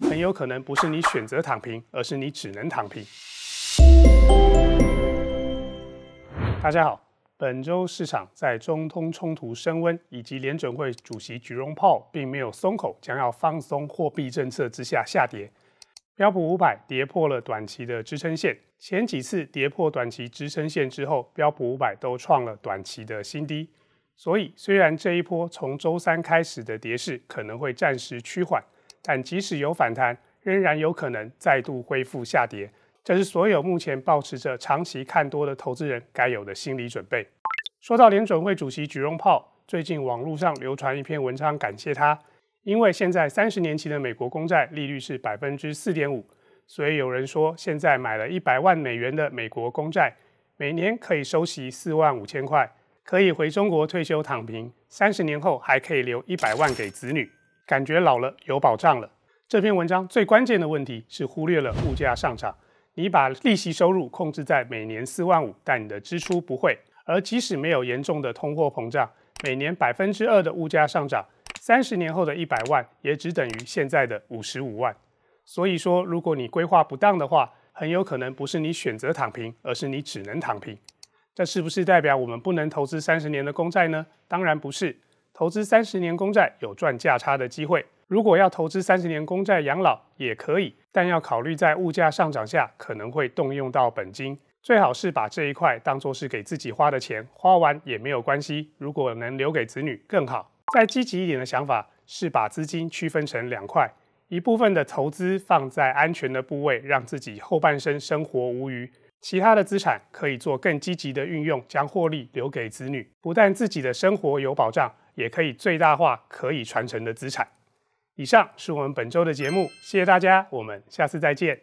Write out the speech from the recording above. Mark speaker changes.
Speaker 1: 很有可能不是你选择躺平，而是你只能躺平。大家好，本周市场在中通冲突升温以及联准会主席橘罗炮并没有松口，将要放松货币政策之下下跌。标普五百跌破了短期的支撑线，前几次跌破短期支撑线之后，标普五百都创了短期的新低。所以，虽然这一波从周三开始的跌势可能会暂时趋缓。但即使有反弹，仍然有可能再度恢复下跌，这是所有目前保持着长期看多的投资人该有的心理准备。说到联准会主席举荣炮，最近网络上流传一篇文章，感谢他，因为现在三十年期的美国公债利率是百分之四点五，所以有人说现在买了一百万美元的美国公债，每年可以收息四万五千块，可以回中国退休躺平，三十年后还可以留一百万给子女。感觉老了有保障了。这篇文章最关键的问题是忽略了物价上涨。你把利息收入控制在每年四万五，但你的支出不会。而即使没有严重的通货膨胀，每年百分之二的物价上涨，三十年后的一百万也只等于现在的五十五万。所以说，如果你规划不当的话，很有可能不是你选择躺平，而是你只能躺平。这是不是代表我们不能投资三十年的公债呢？当然不是。投资三十年公债有赚价差的机会，如果要投资三十年公债养老也可以，但要考虑在物价上涨下可能会动用到本金，最好是把这一块当做是给自己花的钱，花完也没有关系。如果能留给子女更好。再积极一点的想法是把资金区分成两块，一部分的投资放在安全的部位，让自己后半生生活无虞；其他的资产可以做更积极的运用，将获利留给子女，不但自己的生活有保障。也可以最大化可以传承的资产。以上是我们本周的节目，谢谢大家，我们下次再见。